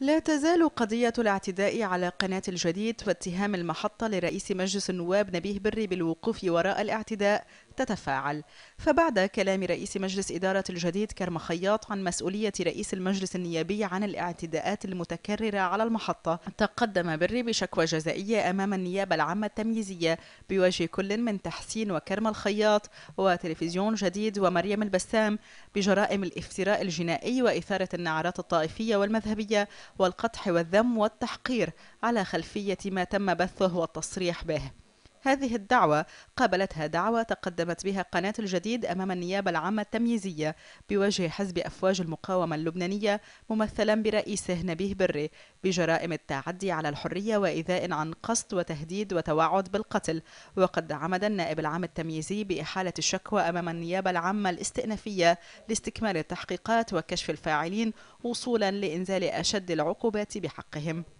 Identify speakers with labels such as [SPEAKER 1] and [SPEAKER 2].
[SPEAKER 1] لا تزال قضية الاعتداء على قناة الجديد واتهام المحطة لرئيس مجلس النواب نبيه بري بالوقوف وراء الاعتداء تتفاعل فبعد كلام رئيس مجلس إدارة الجديد كرم خياط عن مسؤولية رئيس المجلس النيابي عن الاعتداءات المتكررة على المحطة تقدم بري بشكوى جزائية أمام النيابة العامة التمييزية بوجه كل من تحسين وكرم الخياط وتلفزيون جديد ومريم البسام بجرائم الافتراء الجنائي وإثارة النعرات الطائفية والمذهبية والقطح والذم والتحقير على خلفية ما تم بثه والتصريح به هذه الدعوة قابلتها دعوة تقدمت بها قناة الجديد أمام النيابة العامة التمييزية بوجه حزب أفواج المقاومة اللبنانية ممثلا برئيسه نبيه بري بجرائم التعدي على الحرية وإيذاء عن قصد وتهديد وتوعد بالقتل وقد عمد النائب العام التمييزي بإحالة الشكوى أمام النيابة العامة الاستئنافية لاستكمال التحقيقات وكشف الفاعلين وصولا لإنزال أشد العقوبات بحقهم